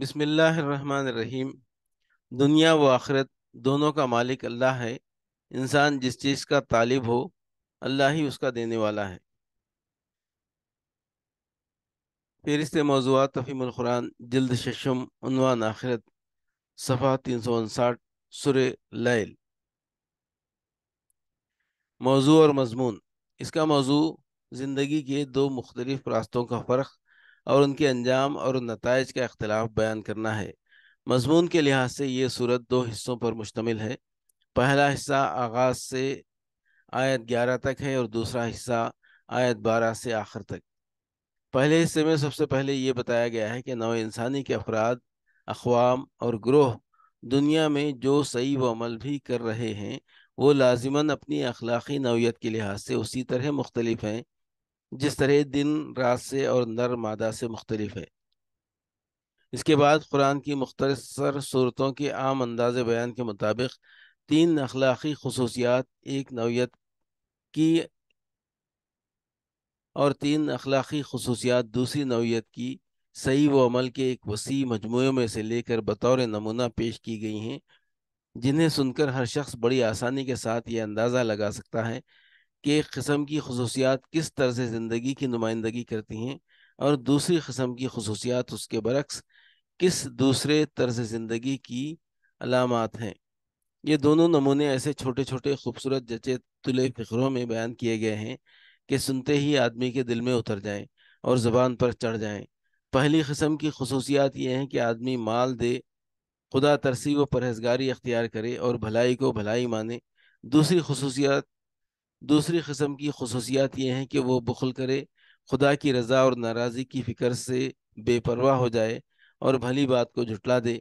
बिसमीम दुनिया व आखिरत दोनों का मालिक अल्लाह है इंसान जिस चीज़ का तालिब हो अल्लाह ही उसका देने वाला है फिर फेरिस्त मौजूद तफ़ीमकुरान जल्द शशम उनवान आखिरत सफ़ा तीन सौ उनसाठ सुर लैल मौजू और मजमून इसका मौजू ज़िंदगी के दो मुख्तलिफ़ रास्तों का फ़र्क और उनके अंजाम और उन नतज का अख्तिलाफ बयान करना है मजमून के लिहाज से ये सूरत दो हिस्सों पर मुश्तमिल है पहला हिस्सा आगाज से आयत ग्यारह तक है और दूसरा हिस्सा आयत बारह से आखिर तक पहले हिस्से में सबसे पहले ये बताया गया है कि नौ इंसानी के अफराद अखवाम और ग्रोह दुनिया में जो सही व अमल भी कर रहे हैं वो लाजिमन अपनी अखलाक़ी नौीय के लिहाज से उसी तरह मुख्तलिफ हैं जिस तरह दिन रात से और नर मादा से मुख्तलिफ है इसके बाद कुरान की मुख्तर सूरतों के आम अंदाज बयान के मुताबिक तीन अखलाकी खसूसियात एक नौीयत की और तीन अखलाकी खसूसियात दूसरी नौीयत की सही व अमल के एक वसी मजमू में से लेकर बतौर नमूना पेश की गई हैं जिन्हें सुनकर हर शख्स बड़ी आसानी के साथ ये अंदाज़ा लगा सकता है कि एक कस्म की खसूसियात किस तर्ज ज़िंदगी की नुमाइंदगी करती हैं और दूसरी कस्म की खसूसियात उसके बरक्स किस दूसरे तर्ज ज़िंदगी की अलामत हैं ये दोनों नमूने ऐसे छोटे छोटे खूबसूरत जचे तुले फ़िक्रों में बयान किए गए हैं कि सुनते ही आदमी के दिल में उतर जाएँ और ज़बान पर चढ़ जाएँ पहली कस्म की खसूसियात ये हैं कि आदमी माल दे खुदा तरसी व परहेजगारी अख्तियार करे और भलाई को भलाई माने दूसरी खसूसियात दूसरी कस्म की खसूसियात ये हैं कि वो बखल करे खुदा की रज़ा और नाराज़ी की फ़िक्र से बेपरवाह हो जाए और भली बात को झुटला दे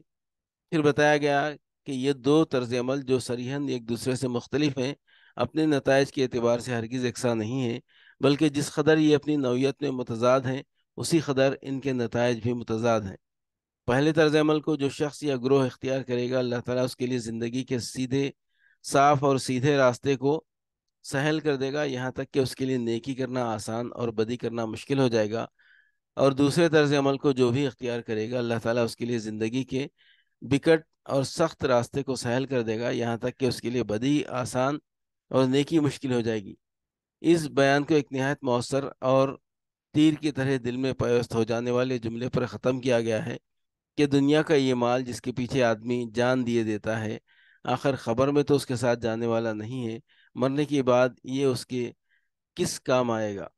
फिर बताया गया कि ये दो तर्ज अमल जो सरहन एक दूसरे से मुख्तलिफ हैं अपने नतज के अतबार से हरगिज़ यकसा नहीं हैं बल्कि जिस कदर ये अपनी नौीयत में मतजाद हैं उसी कदर इनके नतज भी मतजाद हैं पहले तर्ज अमल को जो शख्स या ग्रोह इख्तियार करेगा अल्लाह ताला उसके लिए ज़िंदगी के सीधे साफ़ और सीधे रास्ते को सहल कर देगा यहाँ तक कि उसके लिए नेकी करना आसान और बदी करना मुश्किल हो जाएगा और हम्म। दूसरे तर्ज अमल को जो भी अख्तियार करेगा अल्लाह ताला उसके लिए ज़िंदगी के बिकट और सख्त रास्ते को सहल कर देगा यहाँ तक कि उसके लिए बदी आसान और नेकी मुश्किल हो जाएगी इस बयान को एक नहायत मौसर और तीर की तरह दिल में पेवस्त हो जाने वाले जुमले पर ख़त्म किया गया है कि दुनिया का ये माल जिसके पीछे आदमी जान दिए देता है आखिर ख़बर में तो उसके साथ जाने वाला नहीं है मरने के बाद ये उसके किस काम आएगा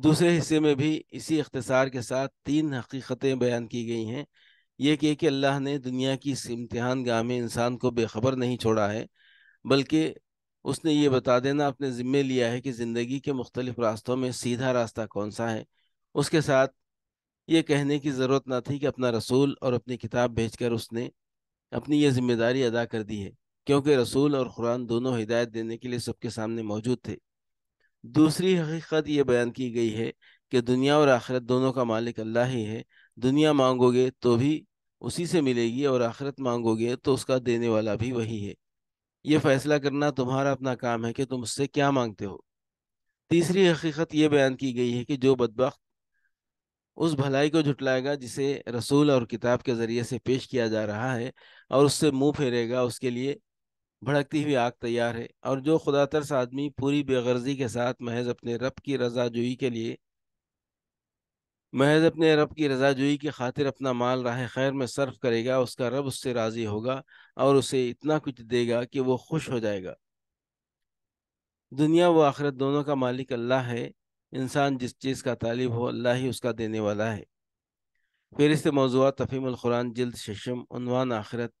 दूसरे हिस्से में भी इसी अख्तसार के साथ तीन हकीकतें बयान की गई हैं ये कि, कि अल्लाह ने दुनिया की इस इम्तहान गाह में इंसान को बेखबर नहीं छोड़ा है बल्कि उसने ये बता देना अपने ज़िम्मे लिया है कि ज़िंदगी के मुख्तलिफ रास्तों में सीधा रास्ता कौन सा है उसके साथ ये कहने की ज़रूरत ना थी कि अपना रसूल और अपनी किताब भेज कर उसने अपनी ये जिम्मेदारी अदा कर दी है क्योंकि रसूल और कुरान दोनों हिदायत देने के लिए सबके सामने मौजूद थे दूसरी हकीकत यह बयान की गई है कि दुनिया और आखिरत दोनों का मालिक अल्लाह ही है दुनिया मांगोगे तो भी उसी से मिलेगी और आखिरत मांगोगे तो उसका देने वाला भी वही है ये फैसला करना तुम्हारा अपना काम है कि तुम उससे क्या मांगते हो तीसरी हकीकत यह बयान की गई है कि जो बदबक उस भलाई को झुटलाएगा जिसे रसूल और किताब के ज़रिए से पेश किया जा रहा है और उससे मुंह फेरेगा उसके लिए भड़कती हुई आग तैयार है और जो खुदा तरस आदमी पूरी बेगर्जी के साथ महज अपने रब की रजाजोई के लिए महज अपने रब की रजाजोई की खातिर अपना माल राह खैर में सर्फ करेगा उसका रब उससे राज़ी होगा और उसे इतना कुछ देगा कि वो खुश हो जाएगा दुनिया व आखिरत दोनों का मालिक अल्लाह है इंसान जिस चीज़ का तालिब हो अल्लाह ही उसका देने वाला है फिर इससे मौजूद तफीमकुरान जल्द शशम उनवान आखिरत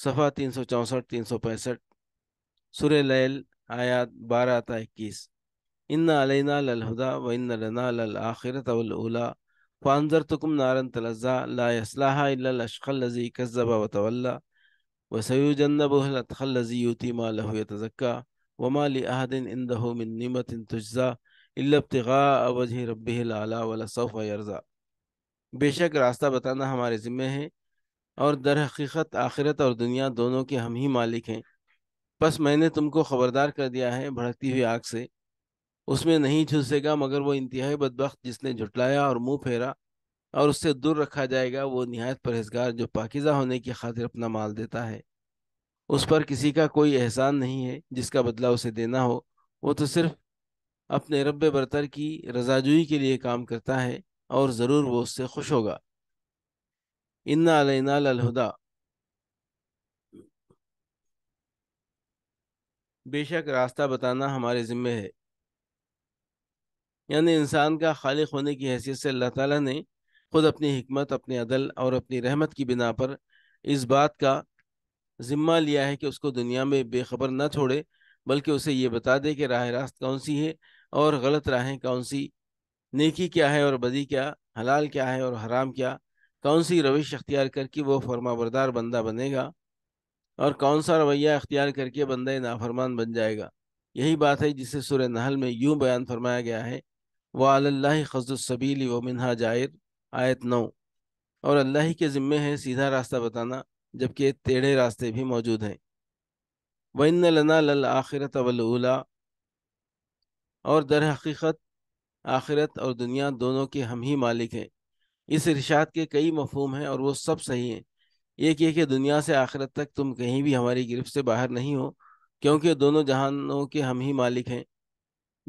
सफ़ा तीन सौ चौंसठ तीन सौ पैंसठ सुर लैल आयात बारह था इक्कीस इन अलैना ललहुदा व इन लना लल आखिर वलूला फानजर तुकुम नारन तलज़ा ला यसलाहा इल्लशखलजी कज़बा व तवल्ला व सयूजन्नबुलतखलजी यूती मा लहु तजक्का यतज़क्का अहदिन इन दहो मिन नीमत निमतिन तुज्ज़ा इल्लब्तिगा वजह रब्बिल आला वलसौफ़ यरज़ा बेशक रास्ता बताना हमारे ज़िम्मे है और दर हकीकत आखिरत और दुनिया दोनों के हम ही मालिक हैं बस मैंने तुमको खबरदार कर दिया है भड़कती हुई आग से उसमें नहीं झुलसेगा मगर वो इंतहाई बदबक जिसने झुटलाया और मुंह फेरा और उससे दूर रखा जाएगा वो नहायत परहेजगार जो पाकिज़ा होने की खातिर अपना माल देता है उस पर किसी का कोई एहसान नहीं है जिसका बदला उसे देना हो वो तो सिर्फ अपने रब बरतर की रजाजुई के लिए काम करता है और ज़रूर वो उससे खुश होगा इन्ना लेना ललहुदा बेशक रास्ता बताना हमारे ज़िम्मे है यानी इंसान का खालिक होने की हैसियत से अल्लाह ताला ने खुद अपनी हिकमत अपने अदल और अपनी रहमत की बिना पर इस बात का ज़िम्मा लिया है कि उसको दुनिया में बेखबर न छोड़े बल्कि उसे ये बता दे कि राह रास्त कौन सी है और गलत राहें कौन सी नेकी क्या है और बदी क्या हलाल क्या है और हराम क्या कौन सी रविश अख्तियार करके वो फरमाबरदार बंदा बनेगा और कौन सा रवैया अख्तियार करके बंदा नाफरमान बन जाएगा यही बात है जिसे सुर नहल में यूँ बयान फरमाया गया है अल्लाह खजुलसबीली व मिनहा जायर आयत नौ और अल्लाह के ज़िम्मे है सीधा रास्ता बताना जबकि टेढ़े रास्ते भी मौजूद हैं वन लना लल आखिरत अवलूला और दर हकीकत आखिरत और दुनिया दोनों के हम ही मालिक हैं इस इर्शाद के कई मफहम हैं और वो सब सही हैं एक ये कि दुनिया से आखिरत तक तुम कहीं भी हमारी गिरफ्त से बाहर नहीं हो क्योंकि दोनों जहानों के हम ही मालिक हैं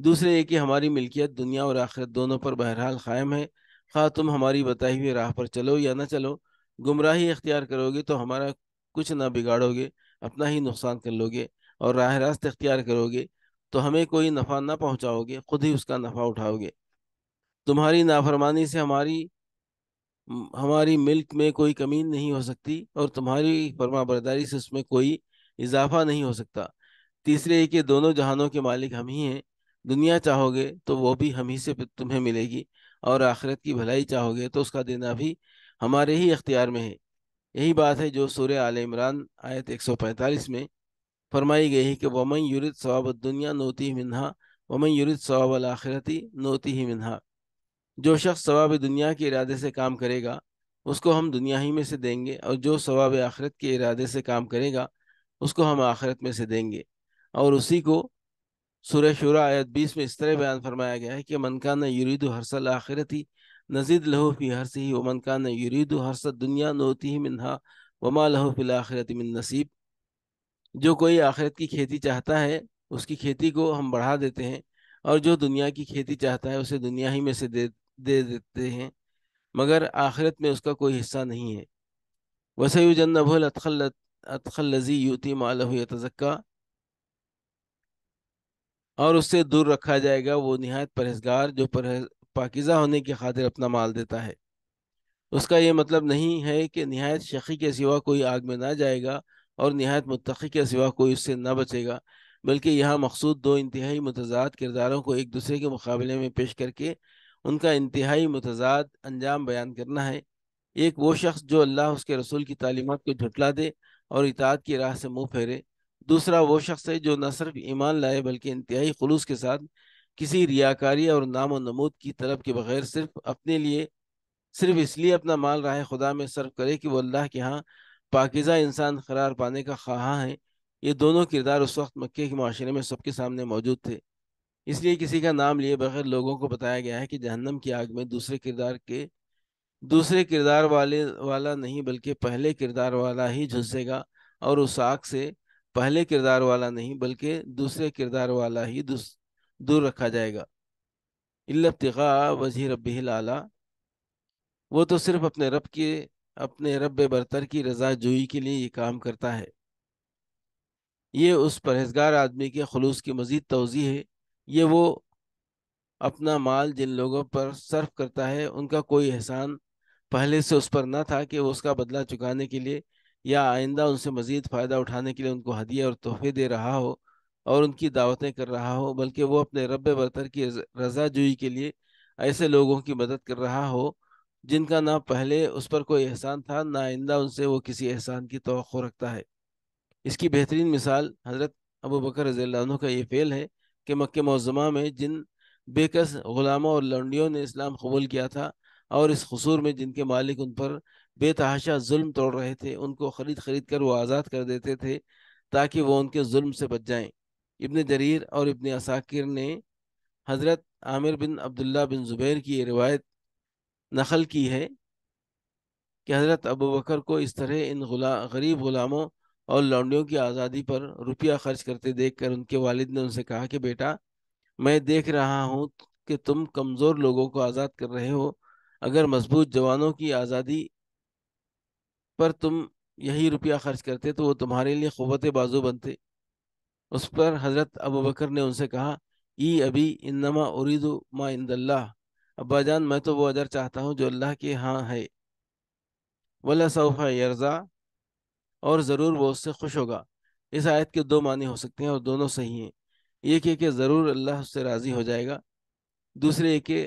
दूसरे ये कि हमारी मिल्कियत दुनिया और आखिरत दोनों पर बहरहाल कायम है खा तुम हमारी बताई हुई राह पर चलो या ना चलो गुमराही इख्तियार करोगे तो हमारा कुछ ना बिगाड़ोगे अपना ही नुकसान कर लोगे और राह रास्त इख्तियार करोगे तो हमें कोई नफ़ा ना पहुँचाओगे खुद ही उसका नफ़ा उठाओगे तुम्हारी नाफरमानी से हमारी हमारी मिल्क में कोई कमी नहीं हो सकती और तुम्हारी फरमा बरदारी से उसमें कोई इजाफा नहीं हो सकता तीसरे कि दोनों जहानों के मालिक हम ही हैं दुनिया चाहोगे तो वो भी हम ही से तुम्हें मिलेगी और आखिरत की भलाई चाहोगे तो उसका देना भी हमारे ही अख्तियार में है यही बात है जो सूर्य आल इमरान आयत 145 में फरमाई गई है कि वमन यूरित सवाब दुनिया नोती मिनहा वमन यूरत सवाब आखिरती नोती ही मिनहा जो शख्स सवाब दुनिया के इरादे से काम करेगा उसको हम दुनिया ही में से देंगे और जो सवाब आखिरत के इरादे से काम करेगा उसको हम आख़रत में से देंगे और उसी को सुर शुरा आयत बीस में इस तरह बयान फरमाया गया है कि मनका न युरीद हरसल आखिरत ही नजीद लहू फी हरस ही व मनका न युरीद हरसल दुनिया नोती ही मिनहा वमा लहू फिल आखिरत मिन नसीब जो कोई आखिरत की खेती चाहता है उसकी खेती को हम बढ़ा देते हैं और जो दुनिया की खेती चाहता है उसे दुनिया ही में से दे दे देते हैं मगर आखिरत में उसका कोई हिस्सा नहीं है वसयु जन्नबुल अतखल अतखल लजी युति मालह तजक्का और उससे दूर रखा जाएगा वो नहायत परहेजगार जो परहेज पाकिज़ा होने की खातिर अपना माल देता है उसका ये मतलब नहीं है कि नहायत शखी के सिवा कोई आग में ना जाएगा और नहायत मतखी के सिवा कोई उससे ना बचेगा बल्कि यहाँ मखसूद दो इंतहाई मतजाद किरदारों को एक दूसरे के मुकाबले में पेश करके उनका इंतहाई मतजाद अंजाम बयान करना है एक वो शख्स जो अल्लाह उसके रसूल की तालीमत को झुटला दे और इताद की राह से मुंह फेरे दूसरा वो शख्स है जो न सिर्फ ईमान लाए बल्कि इंतहाई खलूस के साथ किसी रियाकारी और नाम व नमूद की तलब के बगैर सिर्फ अपने लिए सिर्फ इसलिए अपना माल राह खुदा में सर्व करे कि वो अल्लाह के यहाँ पाकिज़ा इंसान करार पाने का खाह है ये दोनों किरदार उस वक्त मक्के के माशरे में सबके सामने मौजूद थे इसलिए किसी का नाम लिए बगैर लोगों को बताया गया है कि जहन्नम की आग में दूसरे किरदार के दूसरे किरदार वाले वाला नहीं बल्कि पहले किरदार वाला ही झुलसेगा और उस आग से पहले किरदार वाला नहीं बल्कि दूसरे किरदार वाला ही दूर रखा जाएगा इल्लतिगा वजी रब लाला वो तो सिर्फ अपने रब के अपने रब बरतर की रजा जोई के लिए ये काम करता है ये उस परहेजगार आदमी के खलूस की मजीद तोज़ी है ये वो अपना माल जिन लोगों पर सर्फ करता है उनका कोई एहसान पहले से उस पर ना था कि वो उसका बदला चुकाने के लिए या आइंदा उनसे मज़ीद फ़ायदा उठाने के लिए उनको हदिया और तोहफे दे रहा हो और उनकी दावतें कर रहा हो बल्कि वो अपने रब बरतर की जुई के लिए ऐसे लोगों की मदद कर रहा हो जिनका ना पहले उस पर कोई एहसान था ना आइंदा उनसे वो किसी एहसान की तो रखता है इसकी बेहतरीन मिसाल हज़रत अबू बकर रज़ी का ये फ़ेल है कि मक् मौज़मा में जिन बेकस ग़ुलामों और लंडियों ने इस्लाम कबूल किया था और इस खसूर में जिनके मालिक उन पर बेतहाशा जुल्म तोड़ रहे थे उनको ख़रीद ख़रीद कर वो आज़ाद कर देते थे ताकि वो उनके जुल्म से बच जाएं इब्न जरीर और इब्न असाकिर ने हज़रत आमिर बिन अब्दुल्ला बिन ज़ुबैर की ये रिवायत नकल की है कि हज़रत अबू बकर को इस तरह इन गुला गरीब ग़ुलामों और लौंडियों की आज़ादी पर रुपया खर्च करते देखकर उनके वालिद ने उनसे कहा कि बेटा मैं देख रहा हूँ कि तुम कमज़ोर लोगों को आज़ाद कर रहे हो अगर मजबूत जवानों की आज़ादी पर तुम यही रुपया खर्च करते तो वो तुम्हारे लिए क़वत बाजू बनते उस पर हज़रत अबू बकर ने उनसे कहा ई अभी इन्नमा उरीदु मा इंदल्ला अब्बाजान मैं तो वो अजर चाहता हूँ जो अल्लाह के हाँ है वला सौफ़ा यरज़ा और ज़रूर वो उससे खुश होगा इस आयत के दो मानी हो सकते हैं और दोनों सही हैं एक ये कि ज़रूर अल्लाह उससे राज़ी हो जाएगा दूसरे ये कि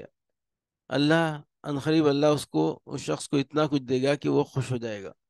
अल्लाह अनखरीब अल्लाह उसको उस शख्स को इतना कुछ देगा कि वो खुश हो जाएगा